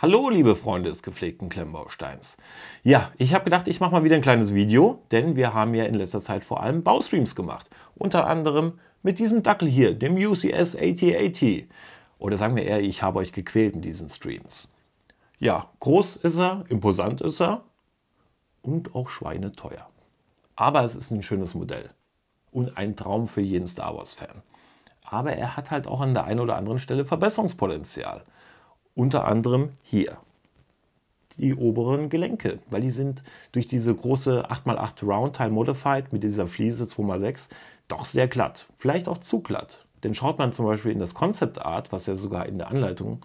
Hallo, liebe Freunde des gepflegten Klemmbausteins. Ja, ich habe gedacht, ich mache mal wieder ein kleines Video, denn wir haben ja in letzter Zeit vor allem Baustreams gemacht. Unter anderem mit diesem Dackel hier, dem UCS 8080. Oder sagen wir eher, ich habe euch gequält in diesen Streams. Ja, groß ist er, imposant ist er und auch schweineteuer. Aber es ist ein schönes Modell und ein Traum für jeden Star Wars-Fan. Aber er hat halt auch an der einen oder anderen Stelle Verbesserungspotenzial. Unter anderem hier die oberen Gelenke, weil die sind durch diese große 8x8 Roundtile Modified mit dieser Fliese 2x6 doch sehr glatt, vielleicht auch zu glatt. Denn schaut man zum Beispiel in das Concept Art, was ja sogar in der Anleitung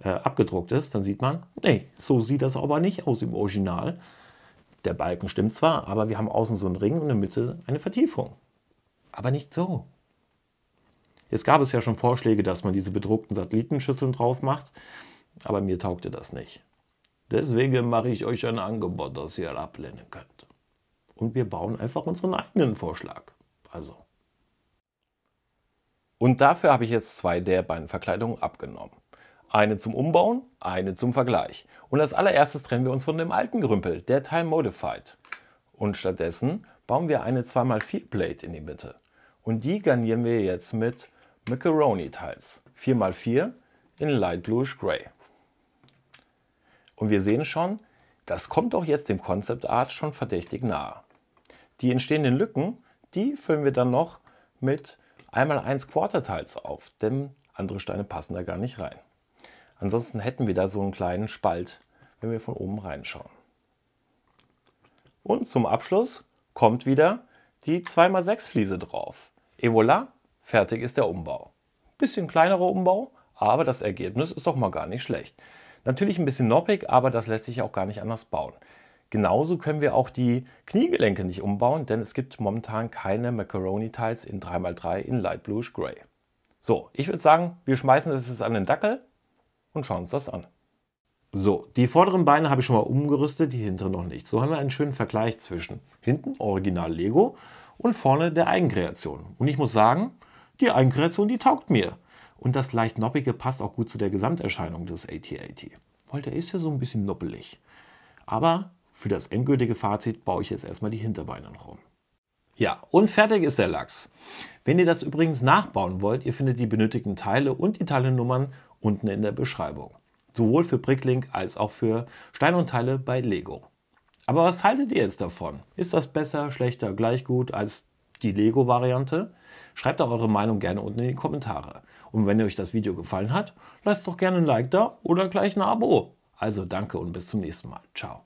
äh, abgedruckt ist, dann sieht man, nee, so sieht das aber nicht aus im Original. Der Balken stimmt zwar, aber wir haben außen so einen Ring und in der Mitte eine Vertiefung. Aber nicht so. Jetzt gab es ja schon Vorschläge, dass man diese bedruckten Satellitenschüsseln drauf macht. Aber mir taugte das nicht. Deswegen mache ich euch ein Angebot, das ihr ablehnen könnt. Und wir bauen einfach unseren eigenen Vorschlag. Also. Und dafür habe ich jetzt zwei der beiden Verkleidungen abgenommen. Eine zum Umbauen, eine zum Vergleich. Und als allererstes trennen wir uns von dem alten Grümpel, der Time Modified. Und stattdessen bauen wir eine 2x4 Plate in die Mitte. Und die garnieren wir jetzt mit Macaroni Tiles. 4x4 in Light Bluish Gray. Und wir sehen schon, das kommt auch jetzt dem Concept Art schon verdächtig nahe. Die entstehenden Lücken, die füllen wir dann noch mit einmal 1 Quartertiles auf, denn andere Steine passen da gar nicht rein. Ansonsten hätten wir da so einen kleinen Spalt, wenn wir von oben reinschauen. Und zum Abschluss kommt wieder die 2x6 Fliese drauf. Et voilà, fertig ist der Umbau. Bisschen kleinerer Umbau, aber das Ergebnis ist doch mal gar nicht schlecht. Natürlich ein bisschen noppig, aber das lässt sich auch gar nicht anders bauen. Genauso können wir auch die Kniegelenke nicht umbauen, denn es gibt momentan keine Macaroni Tiles in 3x3 in Light Bluish Gray. So, ich würde sagen, wir schmeißen das jetzt an den Dackel und schauen uns das an. So, die vorderen Beine habe ich schon mal umgerüstet, die hinteren noch nicht. So haben wir einen schönen Vergleich zwischen hinten Original Lego und vorne der Eigenkreation. Und ich muss sagen, die Eigenkreation, die taugt mir. Und das leicht Noppige passt auch gut zu der Gesamterscheinung des AT-AT, weil der ist ja so ein bisschen noppelig. Aber für das endgültige Fazit baue ich jetzt erstmal die Hinterbeine noch um. Ja, und fertig ist der Lachs. Wenn ihr das übrigens nachbauen wollt, ihr findet die benötigten Teile und die Teilennummern unten in der Beschreibung. Sowohl für Bricklink als auch für Stein und Teile bei Lego. Aber was haltet ihr jetzt davon? Ist das besser, schlechter, gleich gut als die Lego-Variante? Schreibt auch eure Meinung gerne unten in die Kommentare. Und wenn euch das Video gefallen hat, lasst doch gerne ein Like da oder gleich ein Abo. Also danke und bis zum nächsten Mal. Ciao.